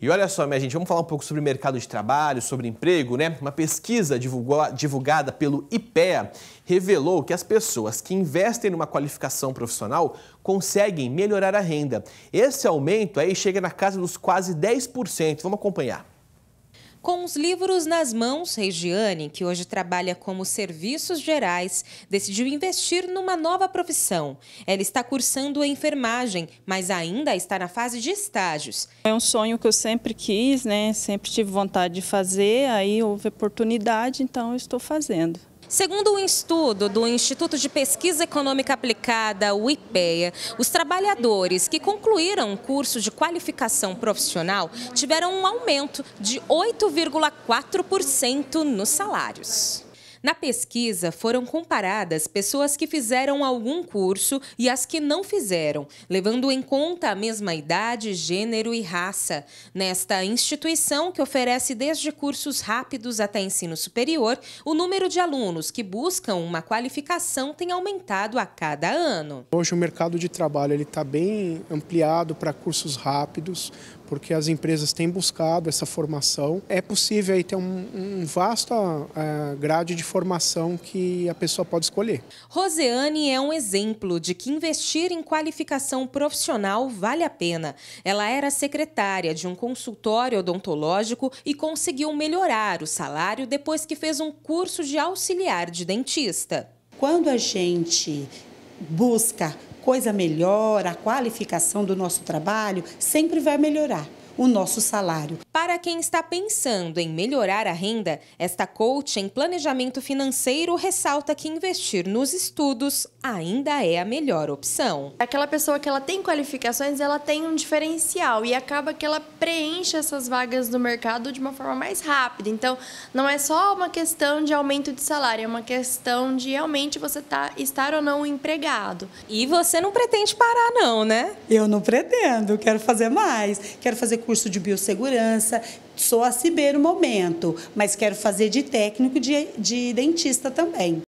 E olha só, minha gente, vamos falar um pouco sobre mercado de trabalho, sobre emprego, né? Uma pesquisa divulgada pelo IPEA revelou que as pessoas que investem numa qualificação profissional conseguem melhorar a renda. Esse aumento aí chega na casa dos quase 10%. Vamos acompanhar. Com os livros nas mãos, Regiane, que hoje trabalha como serviços gerais, decidiu investir numa nova profissão. Ela está cursando enfermagem, mas ainda está na fase de estágios. É um sonho que eu sempre quis, né? Sempre tive vontade de fazer, aí houve oportunidade, então eu estou fazendo. Segundo um estudo do Instituto de Pesquisa Econômica Aplicada, o IPEA, os trabalhadores que concluíram um curso de qualificação profissional tiveram um aumento de 8,4% nos salários. Na pesquisa foram comparadas pessoas que fizeram algum curso e as que não fizeram, levando em conta a mesma idade, gênero e raça. Nesta instituição, que oferece desde cursos rápidos até ensino superior, o número de alunos que buscam uma qualificação tem aumentado a cada ano. Hoje o mercado de trabalho está bem ampliado para cursos rápidos, porque as empresas têm buscado essa formação. É possível aí ter um, um vasto uh, grade de formação que a pessoa pode escolher. Roseane é um exemplo de que investir em qualificação profissional vale a pena. Ela era secretária de um consultório odontológico e conseguiu melhorar o salário depois que fez um curso de auxiliar de dentista. Quando a gente busca coisa melhora, a qualificação do nosso trabalho sempre vai melhorar o nosso salário. Para quem está pensando em melhorar a renda, esta coach em planejamento financeiro ressalta que investir nos estudos ainda é a melhor opção. Aquela pessoa que ela tem qualificações, ela tem um diferencial e acaba que ela preenche essas vagas do mercado de uma forma mais rápida. Então, não é só uma questão de aumento de salário, é uma questão de realmente você tá, estar ou não empregado. E você não pretende parar não, né? Eu não pretendo, quero fazer mais, quero fazer curso de biossegurança, sou a CIB momento, mas quero fazer de técnico de, de dentista também.